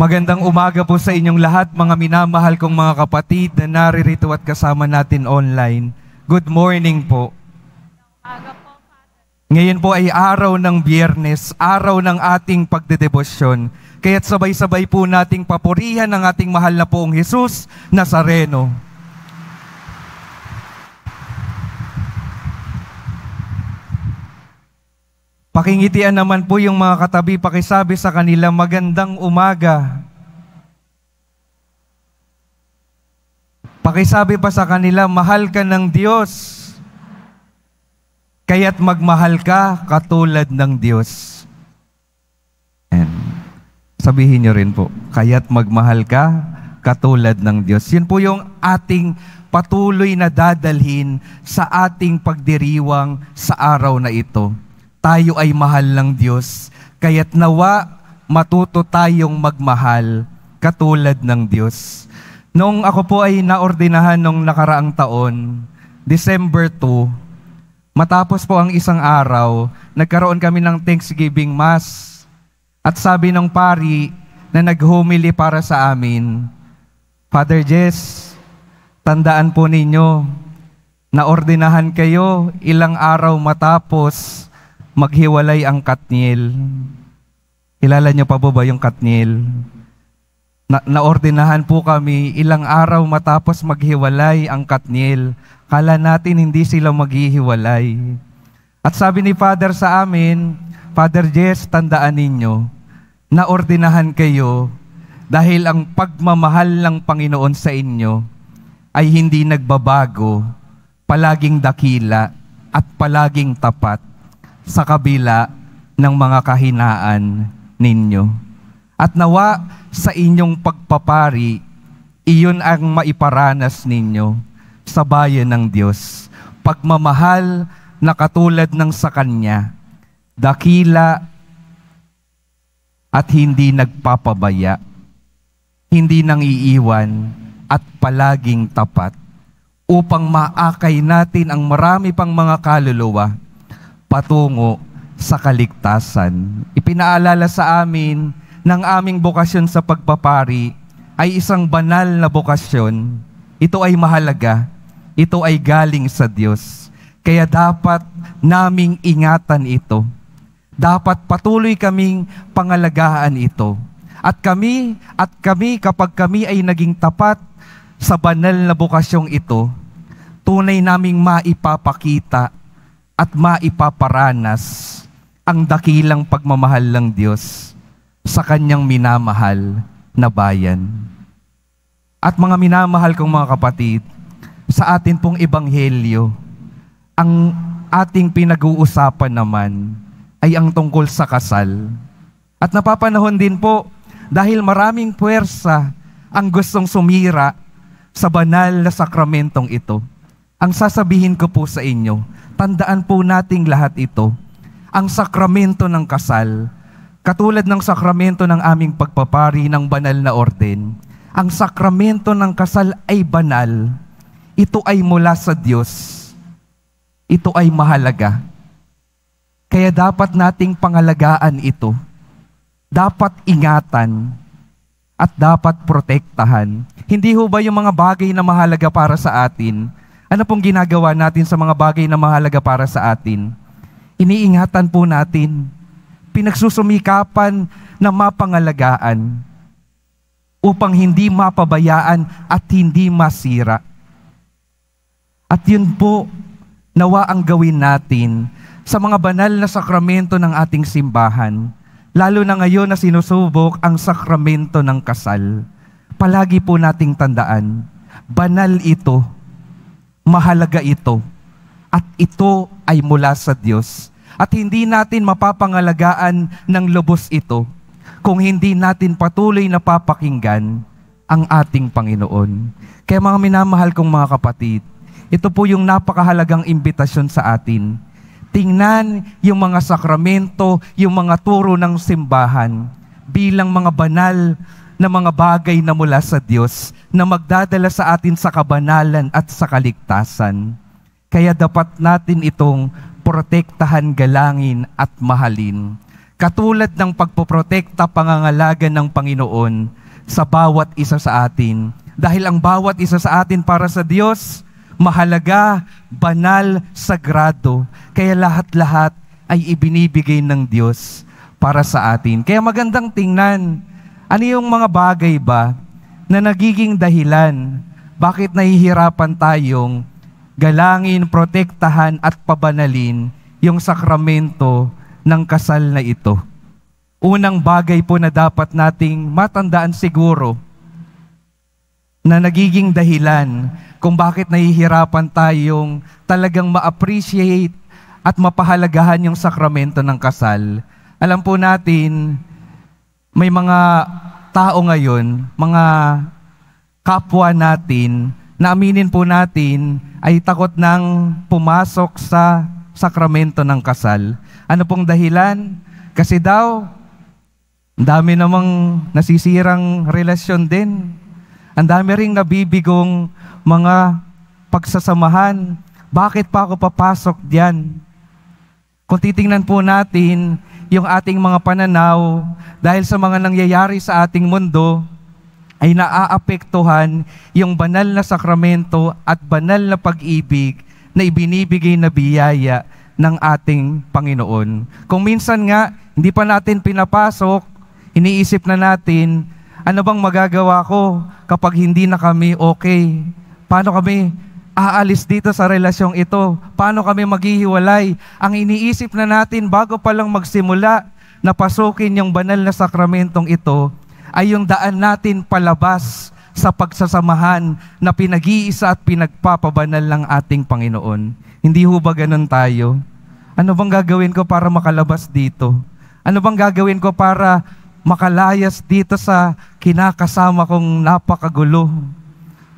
Magandang umaga po sa inyong lahat, mga minamahal kong mga kapatid na naririto at kasama natin online. Good morning po. Ngayon po ay araw ng biyernes, araw ng ating pagdedebosyon. Kaya't sabay-sabay po nating papurihan ang ating mahal na poong Jesus Nazareno. Pakingitian naman po yung mga katabi, pakisabi sa kanila, magandang umaga. Pakisabi pa sa kanila, mahal ka ng Diyos. Kaya't magmahal ka katulad ng Diyos. And sabihin niyo rin po, kaya't magmahal ka katulad ng Diyos. Yun po yung ating patuloy na dadalhin sa ating pagdiriwang sa araw na ito tayo ay mahal ng Diyos, kaya't nawa matuto tayong magmahal katulad ng Diyos. Noong ako po ay naordinahan noong nakaraang taon, December 2, matapos po ang isang araw, nagkaroon kami ng Thanksgiving Mass. At sabi ng pari na naghumili para sa amin, Father Jess, tandaan po ninyo, naordinahan kayo ilang araw matapos maghiwalay ang Katniel. Kilala niyo pa po ba yung Katniel? Na, naordinahan po kami ilang araw matapos maghiwalay ang Katniel. Kala natin hindi sila maghihiwalay. At sabi ni Father sa amin, Father Jess, tandaan ninyo, naordinahan kayo dahil ang pagmamahal ng Panginoon sa inyo ay hindi nagbabago, palaging dakila at palaging tapat sa kabila ng mga kahinaan ninyo. At nawa sa inyong pagpapari, iyon ang maiparanas ninyo sa bayan ng Diyos. Pagmamahal na katulad ng sa Kanya, dakila at hindi nagpapabaya, hindi nang iiwan at palaging tapat upang maakay natin ang marami pang mga kaluluwa patungo sa kaligtasan. Ipinaalala sa amin ng aming bokasyon sa pagpapari ay isang banal na bokasyon. Ito ay mahalaga. Ito ay galing sa Diyos. Kaya dapat naming ingatan ito. Dapat patuloy kaming pangalagaan ito. At kami, at kami kapag kami ay naging tapat sa banal na bokasyong ito, tunay naming maipapakita at maipaparanas ang dakilang pagmamahal ng Diyos sa kanyang minamahal na bayan. At mga minamahal kong mga kapatid, sa atin pong ebanghelyo, ang ating pinag-uusapan naman ay ang tungkol sa kasal. At napapanahon din po, dahil maraming puwersa ang gustong sumira sa banal na sakramentong ito. Ang sasabihin ko po sa inyo, tandaan po nating lahat ito. Ang sakramento ng kasal, katulad ng sakramento ng aming pagpapari ng banal na orden, ang sakramento ng kasal ay banal. Ito ay mula sa Diyos. Ito ay mahalaga. Kaya dapat nating pangalagaan ito. Dapat ingatan at dapat protektahan. Hindi ho ba yung mga bagay na mahalaga para sa atin ano pong ginagawa natin sa mga bagay na mahalaga para sa atin? Iniingatan po natin. Pinagsusumikapan na mapangalagaan upang hindi mapabayaan at hindi masira. At yun po, nawa ang gawin natin sa mga banal na sakramento ng ating simbahan, lalo na ngayon na sinusubok ang sakramento ng kasal. Palagi po nating tandaan, banal ito Mahalaga ito. At ito ay mula sa Diyos. At hindi natin mapapangalagaan ng lubos ito kung hindi natin patuloy na papakinggan ang ating Panginoon. Kaya mga minamahal kong mga kapatid, ito po yung napakahalagang imbitasyon sa atin. Tingnan yung mga sakramento, yung mga turo ng simbahan bilang mga banal na mga bagay na mula sa Diyos na magdadala sa atin sa kabanalan at sa kaligtasan. Kaya dapat natin itong protektahan, galangin at mahalin. Katulad ng pagpoprotekta, pangangalaga ng Panginoon sa bawat isa sa atin. Dahil ang bawat isa sa atin para sa Diyos, mahalaga, banal, sagrado. Kaya lahat-lahat ay ibinibigay ng Diyos para sa atin. Kaya magandang tingnan ano yung mga bagay ba na nagiging dahilan bakit nahihirapan tayong galangin, protektahan at pabanalin yung sakramento ng kasal na ito? Unang bagay po na dapat nating matandaan siguro na nagiging dahilan kung bakit nahihirapan tayong talagang ma-appreciate at mapahalagahan yung sakramento ng kasal. Alam po natin, may mga tao ngayon, mga kapwa natin, na aminin po natin ay takot nang pumasok sa sakramento ng kasal. Ano pong dahilan? Kasi daw, ang dami namang nasisirang relasyon din. Ang dami ring nabibigong mga pagsasamahan. Bakit pa ako papasok diyan? Kung titingnan po natin, yung ating mga pananaw dahil sa mga nangyayari sa ating mundo ay naaapektuhan yung banal na sakramento at banal na pag-ibig na ibinibigay na biyaya ng ating Panginoon. Kung minsan nga, hindi pa natin pinapasok, iniisip na natin, ano bang magagawa ko kapag hindi na kami okay? Paano kami aalis dito sa relasyong ito? Paano kami maghihiwalay? Ang iniisip na natin bago pa lang magsimula na pasukin yung banal na sakramentong ito ay yung daan natin palabas sa pagsasamahan na pinag-iisa at pinagpapabanal ng ating Panginoon. Hindi ho ba ganun tayo? Ano bang gagawin ko para makalabas dito? Ano bang gagawin ko para makalayas dito sa kinakasama kong napakagulo?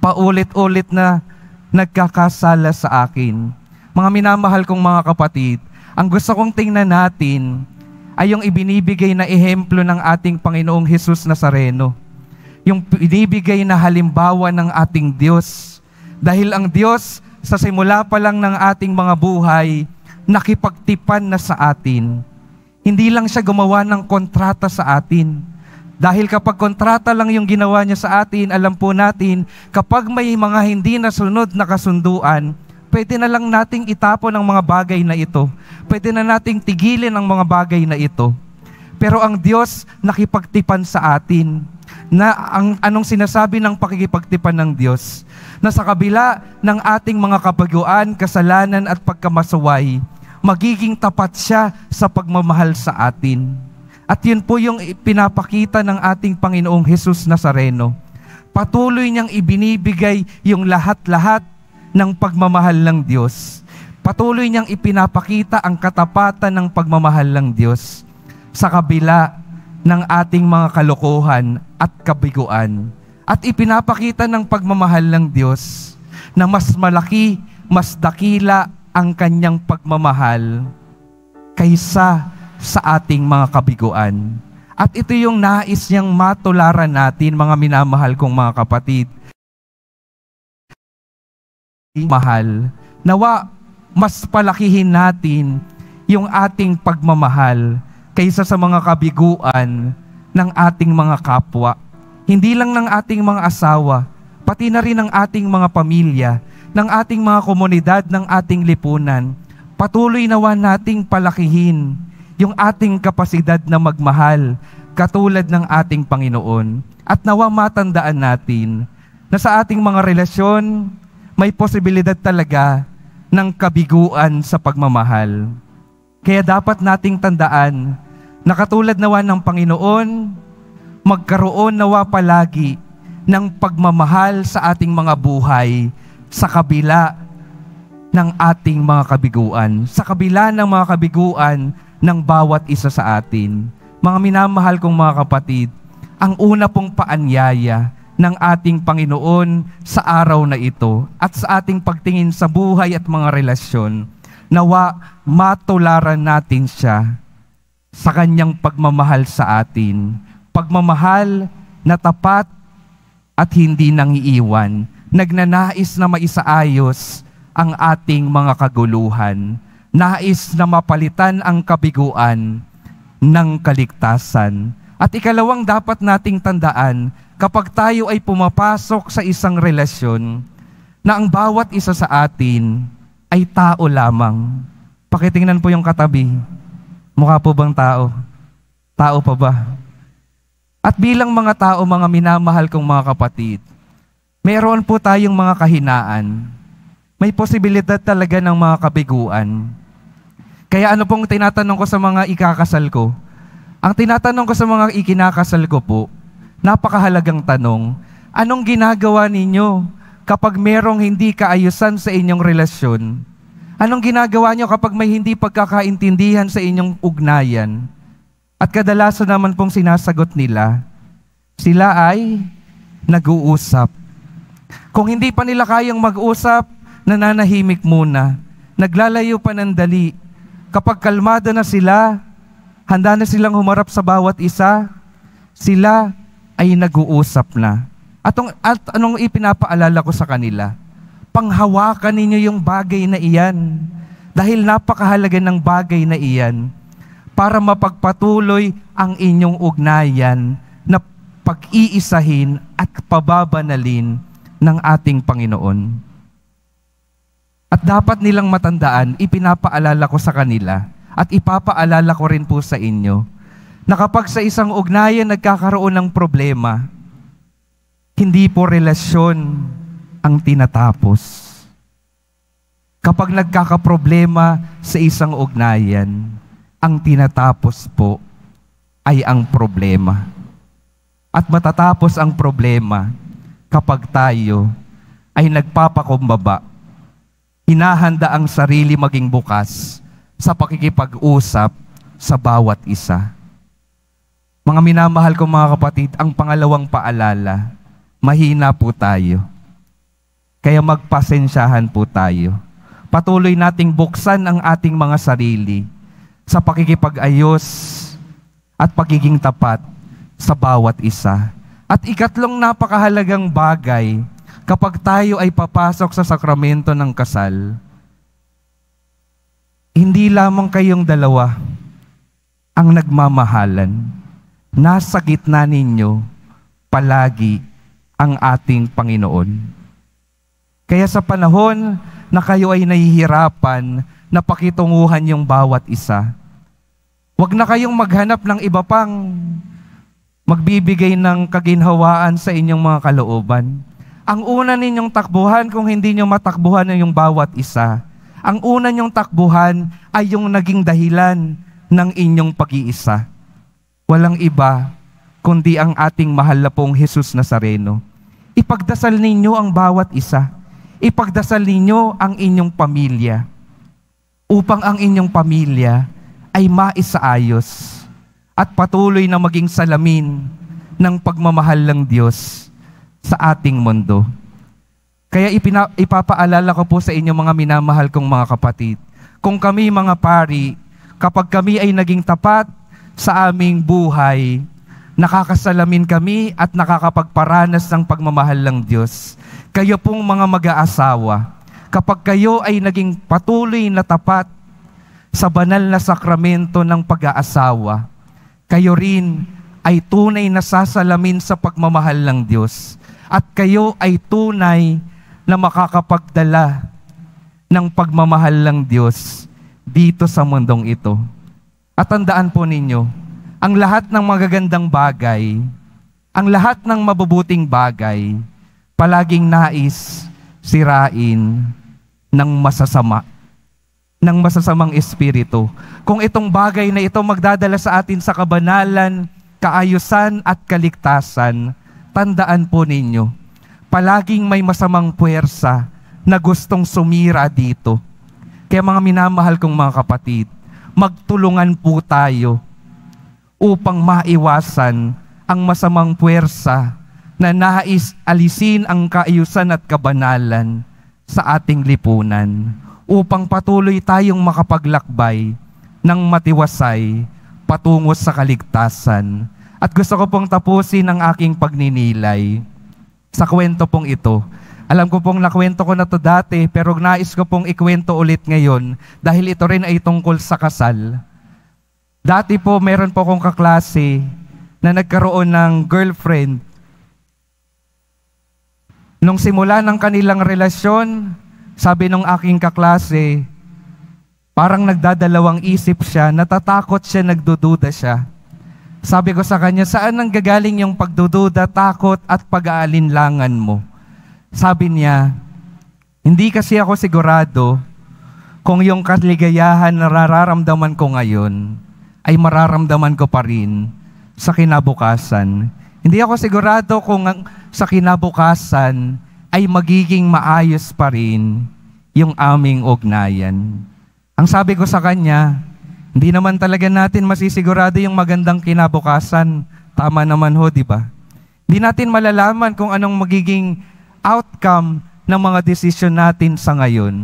Paulit-ulit na nagkakasala sa akin. Mga minamahal kong mga kapatid, ang gusto kong tingnan natin ay yung ibinibigay na ehemplo ng ating Panginoong Hesus Nazareno. Yung ibinibigay na halimbawa ng ating Diyos. Dahil ang Diyos, sa simula pa lang ng ating mga buhay, nakipagtipan na sa atin. Hindi lang siya gumawa ng kontrata sa atin dahil kapag kontrata lang yung ginawa niya sa atin, alam po natin, kapag may mga hindi nasunod na kasunduan, pwede na lang nating itapon ang mga bagay na ito. Pwede na nating tigilin ang mga bagay na ito. Pero ang Diyos nakipagtipan sa atin na ang anong sinasabi ng pakikipagtipan ng Diyos na sa kabila ng ating mga kabaguan, kasalanan at pagkamasaway, magiging tapat siya sa pagmamahal sa atin. At yun po yung pinapakita ng ating Panginoong Jesus Nazareno. Patuloy niyang ibinibigay yung lahat-lahat ng pagmamahal ng Diyos. Patuloy niyang ipinapakita ang katapatan ng pagmamahal ng Diyos sa kabila ng ating mga kalokohan at kabiguan. At ipinapakita ng pagmamahal ng Diyos na mas malaki, mas dakila ang kanyang pagmamahal kaysa sa ating mga kabiguan. At ito yung nais niyang matularan natin, mga minamahal kong mga kapatid. Mahal, nawa mas palakihin natin yung ating pagmamahal kaysa sa mga kabiguan ng ating mga kapwa. Hindi lang ng ating mga asawa, pati na rin ng ating mga pamilya, ng ating mga komunidad, ng ating lipunan. Patuloy nawa nating palakihin yung ating kapasidad na magmahal katulad ng ating Panginoon. At nawa matandaan natin na sa ating mga relasyon, may posibilidad talaga ng kabiguan sa pagmamahal. Kaya dapat nating tandaan na katulad nawa ng Panginoon, magkaroon nawa palagi ng pagmamahal sa ating mga buhay sa kabila ng ating mga kabiguan. Sa kabila ng mga kabiguan ng bawat isa sa atin. Mga minamahal kong mga kapatid, ang una pong paanyaya ng ating Panginoon sa araw na ito at sa ating pagtingin sa buhay at mga relasyon, nawa matularan natin siya sa kanyang pagmamahal sa atin. Pagmamahal na tapat at hindi nangiiwan, nagnanais na maisaayos ang ating mga kaguluhan nais na mapalitan ang kabiguan ng kaligtasan. At ikalawang dapat nating tandaan, kapag tayo ay pumapasok sa isang relasyon, na ang bawat isa sa atin ay tao lamang. Pakitingnan po yung katabi. Mukha po bang tao? Tao pa ba? At bilang mga tao, mga minamahal kong mga kapatid, meron po tayong mga kahinaan. May posibilidad talaga ng mga kabiguan. Kaya ano pong tinatanong ko sa mga ikakasal ko? Ang tinatanong ko sa mga ikinakasal ko po, napakahalagang tanong, anong ginagawa ninyo kapag merong hindi kaayusan sa inyong relasyon? Anong ginagawa nyo kapag may hindi pagkakaintindihan sa inyong ugnayan? At kadalasan naman pong sinasagot nila, sila ay nag-uusap. Kung hindi pa nila kayang mag-usap, nananahimik muna. Naglalayo pa ng dali. Kapag kalmado na sila, handa na silang humarap sa bawat isa, sila ay nag-uusap na. At, at anong ipinapaalala ko sa kanila? Panghawakan ninyo yung bagay na iyan. Dahil napakahalaga ng bagay na iyan para mapagpatuloy ang inyong ugnayan na pag-iisahin at pababanalin ng ating Panginoon. At dapat nilang matandaan, ipinapaalala ko sa kanila at ipapaalala ko rin po sa inyo na kapag sa isang ugnayan nagkakaroon ng problema, hindi po relasyon ang tinatapos. Kapag nagkakaproblema sa isang ugnayan, ang tinatapos po ay ang problema. At matatapos ang problema kapag tayo ay nagpapakumbaba hinahanda ang sarili maging bukas sa pakikipag-usap sa bawat isa. Mga minamahal ko mga kapatid, ang pangalawang paalala, mahina po tayo. Kaya magpasensyahan po tayo. Patuloy nating buksan ang ating mga sarili sa pakikipag-ayos at pagiging tapat sa bawat isa. At ikatlong napakahalagang bagay kapag tayo ay papasok sa sakramento ng kasal, hindi lamang kayong dalawa ang nagmamahalan. Nasa gitna ninyo palagi ang ating Panginoon. Kaya sa panahon na kayo ay nahihirapan, napakitunguhan yung bawat isa. Huwag na kayong maghanap ng iba pang magbibigay ng kaginhawaan sa inyong mga kalooban. Ang una ninyong takbuhan kung hindi nyo matakbuhan ang yung bawat isa. Ang una ninyong takbuhan ay yung naging dahilan ng inyong pag-iisa. Walang iba kundi ang ating mahal na pong Jesus Nazareno. Ipagdasal ninyo ang bawat isa. Ipagdasal ninyo ang inyong pamilya upang ang inyong pamilya ay maisaayos at patuloy na maging salamin ng pagmamahal ng Diyos sa ating mundo. Kaya ipina, ipapaalala ko po sa inyo mga minamahal kong mga kapatid, kung kami mga pari, kapag kami ay naging tapat sa aming buhay, nakakasalamin kami at nakakapagparanas ng pagmamahal ng Diyos. Kayo pong mga mag-aasawa, kapag kayo ay naging patuloy na tapat sa banal na sakramento ng pag-aasawa, kayo rin ay tunay na sasalamin sa pagmamahal ng Diyos at kayo ay tunay na makakapagdala ng pagmamahal ng Diyos dito sa mundong ito. At tandaan po ninyo, ang lahat ng magagandang bagay, ang lahat ng mabubuting bagay, palaging nais sirain ng masasama, ng masasamang espiritu. Kung itong bagay na ito magdadala sa atin sa kabanalan, kaayusan at kaligtasan, tandaan po ninyo, palaging may masamang puwersa na gustong sumira dito. Kaya mga minamahal kong mga kapatid, magtulungan po tayo upang maiwasan ang masamang puwersa na nais alisin ang kaayusan at kabanalan sa ating lipunan upang patuloy tayong makapaglakbay ng matiwasay patungo sa kaligtasan at gusto ko pong tapusin ang aking pagninilay sa kwento pong ito. Alam ko pong nakwento ko na to dati, pero nais ko pong ikwento ulit ngayon dahil ito rin ay tungkol sa kasal. Dati po, meron po akong kaklase na nagkaroon ng girlfriend. Nung simula ng kanilang relasyon, sabi nung aking kaklase, parang nagdadalawang isip siya, natatakot siya, nagdududa siya. Sabi ko sa kanya, saan ang gagaling yung pagdududa, takot at pag-aalinlangan mo? Sabi niya, hindi kasi ako sigurado kung yung kaligayahan na nararamdaman ko ngayon ay mararamdaman ko pa rin sa kinabukasan. Hindi ako sigurado kung sa kinabukasan ay magiging maayos pa rin yung aming ugnayan. Ang sabi ko sa kanya, hindi naman talaga natin masisigurado yung magandang kinabukasan. Tama naman ho, di ba? Hindi natin malalaman kung anong magiging outcome ng mga desisyon natin sa ngayon.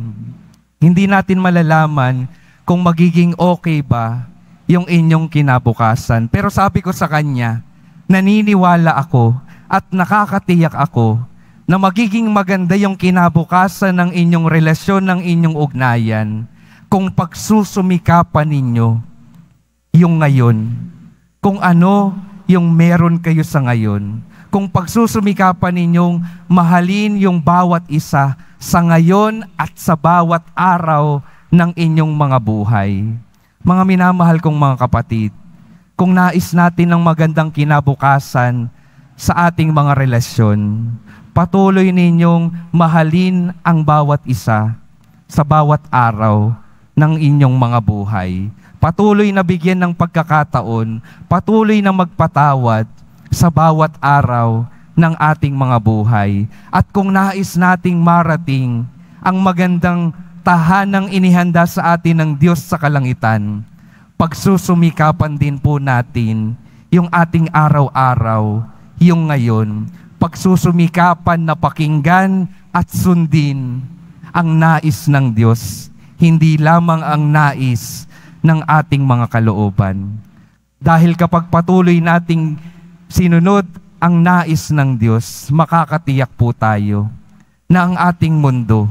Hindi natin malalaman kung magiging okay ba yung inyong kinabukasan. Pero sabi ko sa kanya, naniniwala ako at nakakatiyak ako na magiging maganda yung kinabukasan ng inyong relasyon, ng inyong ugnayan kung pagsusumikapan ninyo yung ngayon, kung ano yung meron kayo sa ngayon, kung pagsusumikapan ninyong mahalin yung bawat isa sa ngayon at sa bawat araw ng inyong mga buhay. Mga minamahal kong mga kapatid, kung nais natin ng magandang kinabukasan sa ating mga relasyon, patuloy ninyong mahalin ang bawat isa sa bawat araw ng inyong mga buhay. Patuloy na bigyan ng pagkakataon, patuloy na magpatawad sa bawat araw ng ating mga buhay. At kung nais nating marating ang magandang tahanang inihanda sa atin ng Diyos sa kalangitan, pagsusumikapan din po natin yung ating araw-araw, yung ngayon, pagsusumikapan na pakinggan at sundin ang nais ng Diyos hindi lamang ang nais ng ating mga kalooban. Dahil kapag patuloy nating sinunod ang nais ng Diyos, makakatiyak po tayo na ang ating mundo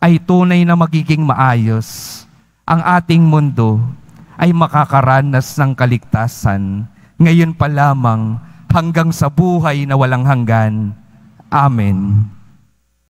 ay tunay na magiging maayos. Ang ating mundo ay makakaranas ng kaligtasan ngayon pa lamang hanggang sa buhay na walang hanggan. Amen.